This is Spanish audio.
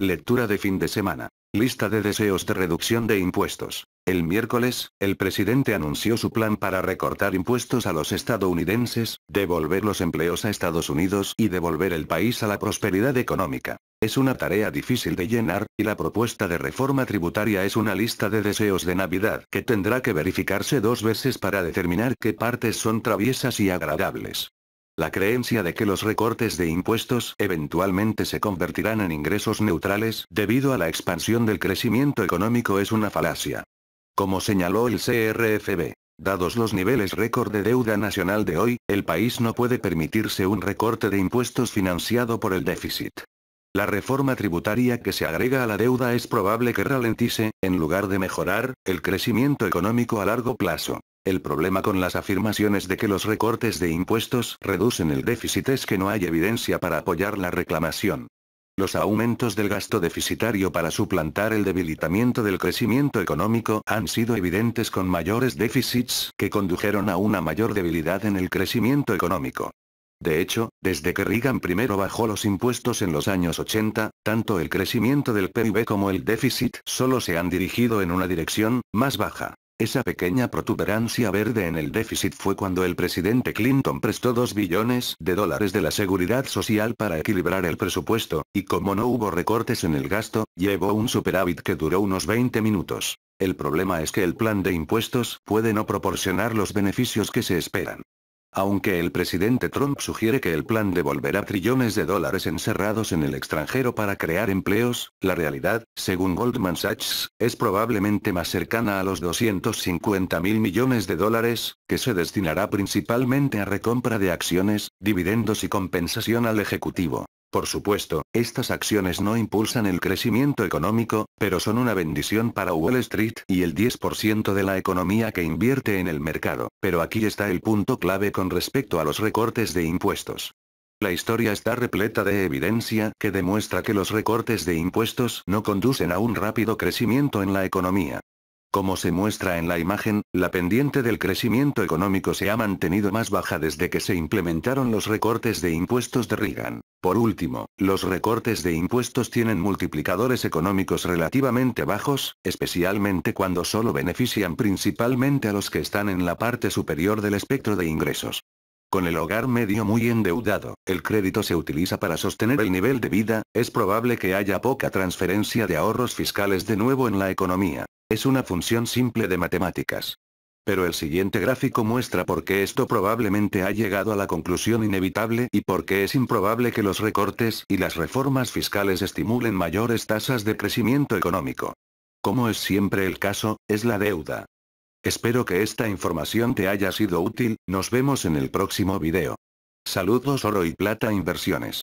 Lectura de fin de semana. Lista de deseos de reducción de impuestos. El miércoles, el presidente anunció su plan para recortar impuestos a los estadounidenses, devolver los empleos a Estados Unidos y devolver el país a la prosperidad económica. Es una tarea difícil de llenar, y la propuesta de reforma tributaria es una lista de deseos de Navidad que tendrá que verificarse dos veces para determinar qué partes son traviesas y agradables. La creencia de que los recortes de impuestos eventualmente se convertirán en ingresos neutrales debido a la expansión del crecimiento económico es una falacia. Como señaló el CRFB, dados los niveles récord de deuda nacional de hoy, el país no puede permitirse un recorte de impuestos financiado por el déficit. La reforma tributaria que se agrega a la deuda es probable que ralentice, en lugar de mejorar, el crecimiento económico a largo plazo. El problema con las afirmaciones de que los recortes de impuestos reducen el déficit es que no hay evidencia para apoyar la reclamación. Los aumentos del gasto deficitario para suplantar el debilitamiento del crecimiento económico han sido evidentes con mayores déficits que condujeron a una mayor debilidad en el crecimiento económico. De hecho, desde que Reagan primero bajó los impuestos en los años 80, tanto el crecimiento del PIB como el déficit solo se han dirigido en una dirección, más baja. Esa pequeña protuberancia verde en el déficit fue cuando el presidente Clinton prestó 2 billones de dólares de la seguridad social para equilibrar el presupuesto, y como no hubo recortes en el gasto, llevó un superávit que duró unos 20 minutos. El problema es que el plan de impuestos puede no proporcionar los beneficios que se esperan. Aunque el presidente Trump sugiere que el plan devolverá trillones de dólares encerrados en el extranjero para crear empleos, la realidad, según Goldman Sachs, es probablemente más cercana a los 250 mil millones de dólares, que se destinará principalmente a recompra de acciones, dividendos y compensación al Ejecutivo. Por supuesto, estas acciones no impulsan el crecimiento económico, pero son una bendición para Wall Street y el 10% de la economía que invierte en el mercado. Pero aquí está el punto clave con respecto a los recortes de impuestos. La historia está repleta de evidencia que demuestra que los recortes de impuestos no conducen a un rápido crecimiento en la economía. Como se muestra en la imagen, la pendiente del crecimiento económico se ha mantenido más baja desde que se implementaron los recortes de impuestos de Reagan. Por último, los recortes de impuestos tienen multiplicadores económicos relativamente bajos, especialmente cuando solo benefician principalmente a los que están en la parte superior del espectro de ingresos. Con el hogar medio muy endeudado, el crédito se utiliza para sostener el nivel de vida, es probable que haya poca transferencia de ahorros fiscales de nuevo en la economía. Es una función simple de matemáticas pero el siguiente gráfico muestra por qué esto probablemente ha llegado a la conclusión inevitable y por qué es improbable que los recortes y las reformas fiscales estimulen mayores tasas de crecimiento económico. Como es siempre el caso, es la deuda. Espero que esta información te haya sido útil, nos vemos en el próximo video. Saludos Oro y Plata Inversiones.